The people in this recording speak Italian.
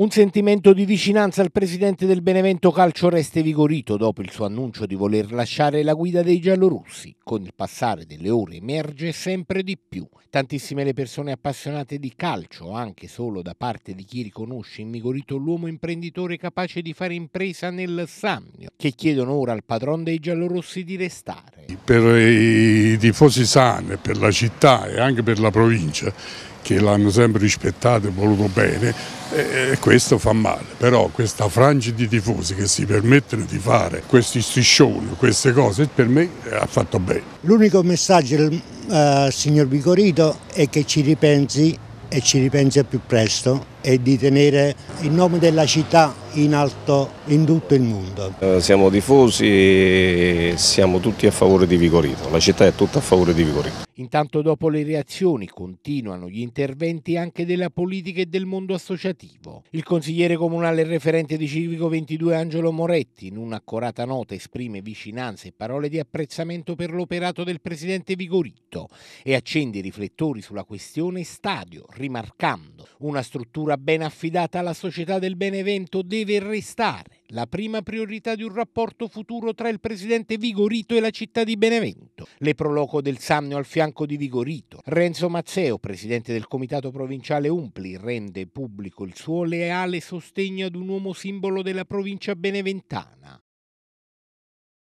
Un sentimento di vicinanza al presidente del Benevento Calcio resta vigorito dopo il suo annuncio di voler lasciare la guida dei giallorossi. Con il passare delle ore emerge sempre di più. Tantissime le persone appassionate di calcio, anche solo da parte di chi riconosce in Vigorito l'uomo imprenditore capace di fare impresa nel Sannio, che chiedono ora al padron dei giallorossi di restare. Per i tifosi sane, per la città e anche per la provincia, che l'hanno sempre rispettato e voluto bene e, e questo fa male, però questa frangia di tifosi che si permettono di fare questi striscioni, queste cose, per me eh, ha fatto bene. L'unico messaggio del uh, signor Bicorito è che ci ripensi e ci ripensi più presto e di tenere il nome della città in alto in tutto il mondo. Eh, siamo tifosi siamo tutti a favore di Vigorito, la città è tutta a favore di Vigorito. Intanto dopo le reazioni continuano gli interventi anche della politica e del mondo associativo. Il consigliere comunale e referente di Civico 22 Angelo Moretti in un'accorata nota esprime vicinanze e parole di apprezzamento per l'operato del presidente Vigorito e accende i riflettori sulla questione stadio, rimarcando una struttura ben affidata alla società del Benevento deve restare la prima priorità di un rapporto futuro tra il presidente Vigorito e la città di Benevento. Le proloco del Samnio al fianco di Vigorito. Renzo Mazzeo, presidente del comitato provinciale Umpli, rende pubblico il suo leale sostegno ad un uomo simbolo della provincia beneventana.